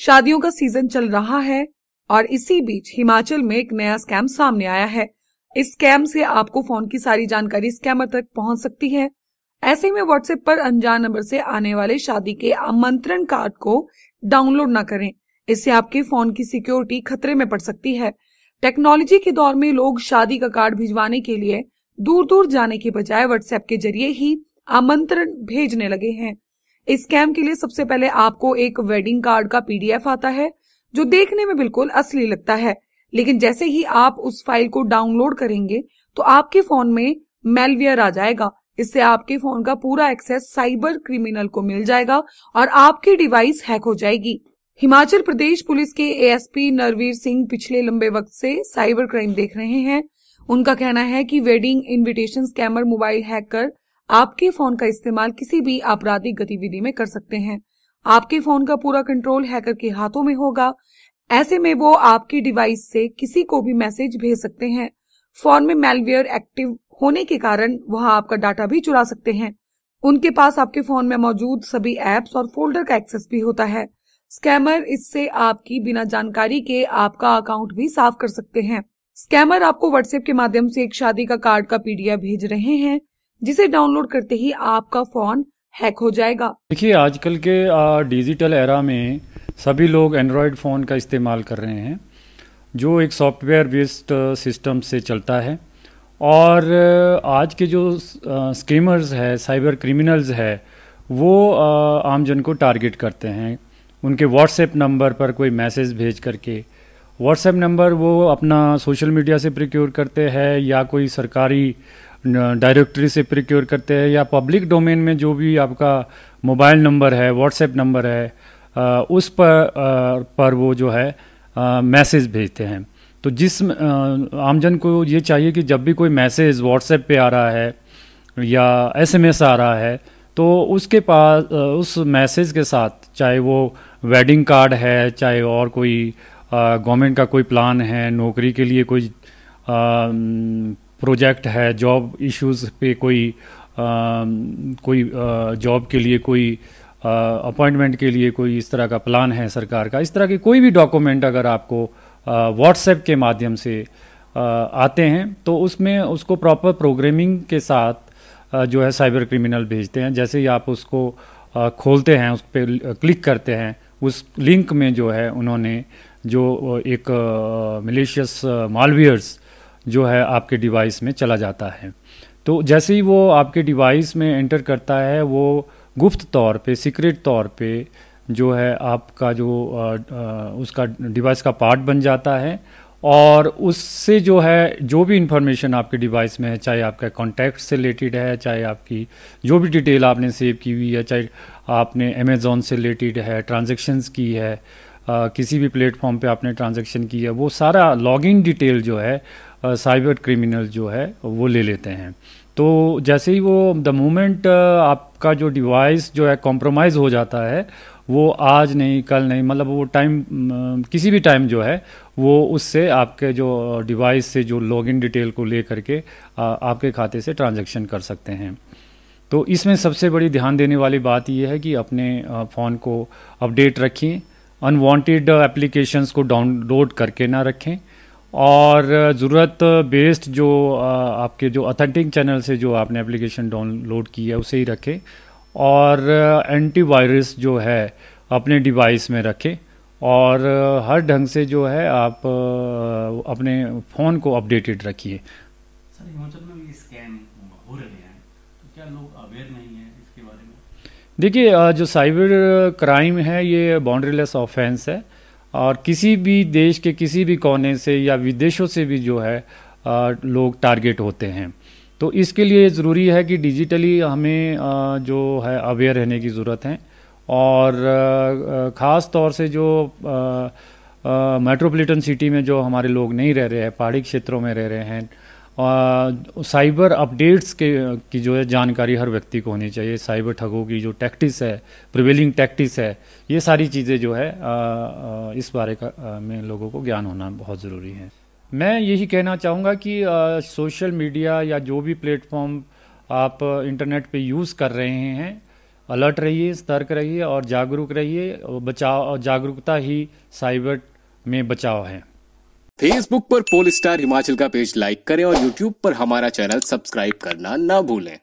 शादियों का सीजन चल रहा है और इसी बीच हिमाचल में एक नया स्कैम सामने आया है इस स्कैम से आपको फोन की सारी जानकारी स्कैमर तक पहुंच सकती है ऐसे में व्हाट्सएप पर अनजान नंबर से आने वाले शादी के आमंत्रण कार्ड को डाउनलोड ना करें इससे आपके फोन की सिक्योरिटी खतरे में पड़ सकती है टेक्नोलॉजी के दौर में लोग शादी का कार्ड भिजवाने के लिए दूर दूर जाने के बजाय व्हाट्सएप के जरिए ही आमंत्रण भेजने लगे हैं इस स्कैम के लिए सबसे पहले आपको एक वेडिंग कार्ड का पीडीएफ आता है जो देखने में बिल्कुल असली लगता है लेकिन जैसे ही आप उस फाइल को डाउनलोड करेंगे तो आपके फोन में मेलवेयर आ जाएगा इससे आपके फोन का पूरा एक्सेस साइबर क्रिमिनल को मिल जाएगा और आपकी डिवाइस हैक हो जाएगी हिमाचल प्रदेश पुलिस के एएसपी नरवीर सिंह पिछले लंबे वक्त से साइबर क्राइम देख रहे हैं उनका कहना है कि wedding invitation scammer mobile hacker आपके फोन का इस्तेमाल किसी भी आपराधिक गतिविधि में कर सकते हैं आपके फोन का पूरा कंट्रोल हैकर के हाथों में होगा ऐसे में वो आपकी डिवाइस से किसी को भी मैसेज भेज सकते हैं फोन में मेलवेयर एक्टिव होने के कारण वह आपका डाटा भी चुरा सकते हैं उनके पास आपके फोन में मौजूद सभी एप्स और फोल्डर का एक्सेस भी होता है स्कैमर इससे आपकी बिना जानकारी के आपका अकाउंट भी साफ कर सकते हैं स्कैमर आपको व्हाट्सएप के माध्यम से एक शादी का कार्ड का पीडीएफ भेज रहे हैं जिसे डाउनलोड करते ही आपका फोन हैक हो जाएगा देखिए आजकल के डिजिटल एरा में सभी लोग एंड्रॉयड फ़ोन का इस्तेमाल कर रहे हैं जो एक सॉफ्टवेयर बेस्ड सिस्टम से चलता है और आज के जो स्कीमर्स है साइबर क्रिमिनल्स है वो आम जन को टारगेट करते हैं उनके व्हाट्सएप नंबर पर कोई मैसेज भेज करके व्हाट्सएप नंबर वो अपना सोशल मीडिया से प्रिक्योर करते हैं या कोई सरकारी डायरेक्टरी से प्रिक्योर करते हैं या पब्लिक डोमेन में जो भी आपका मोबाइल नंबर है व्हाट्सएप नंबर है आ, उस पर आ, पर वो जो है मैसेज भेजते हैं तो जिस आमजन को ये चाहिए कि जब भी कोई मैसेज व्हाट्सएप पे आ रहा है या एसएमएस आ रहा है तो उसके पास उस मैसेज के साथ चाहे वो वेडिंग कार्ड है चाहे और कोई गवर्नमेंट का कोई प्लान है नौकरी के लिए कोई प्रोजेक्ट है जॉब इश्यूज पे कोई आ, कोई जॉब के लिए कोई अपॉइंटमेंट के लिए कोई इस तरह का प्लान है सरकार का इस तरह के कोई भी डॉक्यूमेंट अगर आपको व्हाट्सएप के माध्यम से आ, आते हैं तो उसमें उसको प्रॉपर प्रोग्रामिंग के साथ आ, जो है साइबर क्रिमिनल भेजते हैं जैसे ही आप उसको आ, खोलते हैं उस पर क्लिक करते हैं उस लिंक में जो है उन्होंने जो एक मिलिशियस मालवियर्स जो है आपके डिवाइस में चला जाता है तो जैसे ही वो आपके डिवाइस में एंटर करता है वो गुप्त तौर पे सीक्रेट तौर पे जो है आपका जो आ, आ, उसका डिवाइस का पार्ट बन जाता है और उससे जो है जो भी इंफॉर्मेशन आपके डिवाइस में है चाहे आपका कॉन्टैक्ट से रिलेटेड है चाहे आपकी जो भी डिटेल आपने सेव की हुई है चाहे आपने अमेज़ोन से रिलेटेड है ट्रांजेक्शन्स की है आ, किसी भी प्लेटफॉर्म पे आपने ट्रांजैक्शन किया वो सारा लॉगिन डिटेल जो है साइबर क्रिमिनल जो है वो ले लेते हैं तो जैसे ही वो द मोमेंट आपका जो डिवाइस जो है कॉम्प्रोमाइज़ हो जाता है वो आज नहीं कल नहीं मतलब वो टाइम किसी भी टाइम जो है वो उससे आपके जो डिवाइस से जो लॉगिन डिटेल को ले करके आ, आपके खाते से ट्रांजैक्शन कर सकते हैं तो इसमें सबसे बड़ी ध्यान देने वाली बात यह है कि अपने फ़ोन को अपडेट रखें अनवांटेड एप्लीकेशंस को डाउनलोड करके ना रखें और ज़रूरत बेस्ड जो आपके जो अथेंटिक चैनल से जो आपने एप्लीकेशन डाउनलोड की है उसे ही रखें और एंटीवायरस जो है अपने डिवाइस में रखें और हर ढंग से जो है आप अपने फ़ोन को अपडेटेड रखिए सर हिमाचल में भी स्कैम हो रहे हैं तो क्या लोग अवेयर नहीं देखिए जो साइबर क्राइम है ये बाउंड्रीलेस ऑफेंस है और किसी भी देश के किसी भी कोने से या विदेशों से भी जो है लोग टारगेट होते हैं तो इसके लिए ज़रूरी है कि डिजिटली हमें जो है अवेयर रहने की ज़रूरत है और ख़ास तौर से जो मेट्रोपॉलिटन सिटी में जो हमारे लोग नहीं रह रहे हैं पहाड़ी क्षेत्रों में रह रहे हैं साइबर अपडेट्स के की जो है जानकारी हर व्यक्ति को होनी चाहिए साइबर ठगों की जो टैक्टिस है प्रिवेलिंग टैक्टिस है ये सारी चीज़ें जो है आ, इस बारे का आ, में लोगों को ज्ञान होना बहुत ज़रूरी है मैं यही कहना चाहूँगा कि आ, सोशल मीडिया या जो भी प्लेटफॉर्म आप इंटरनेट पे यूज़ कर रहे हैं अलर्ट रहिए सतर्क रहिए और जागरूक रहिए बचाव जागरूकता ही साइबर में बचाव है फेसबुक पर पोल स्टार हिमाचल का पेज लाइक करें और यूट्यूब पर हमारा चैनल सब्सक्राइब करना ना भूलें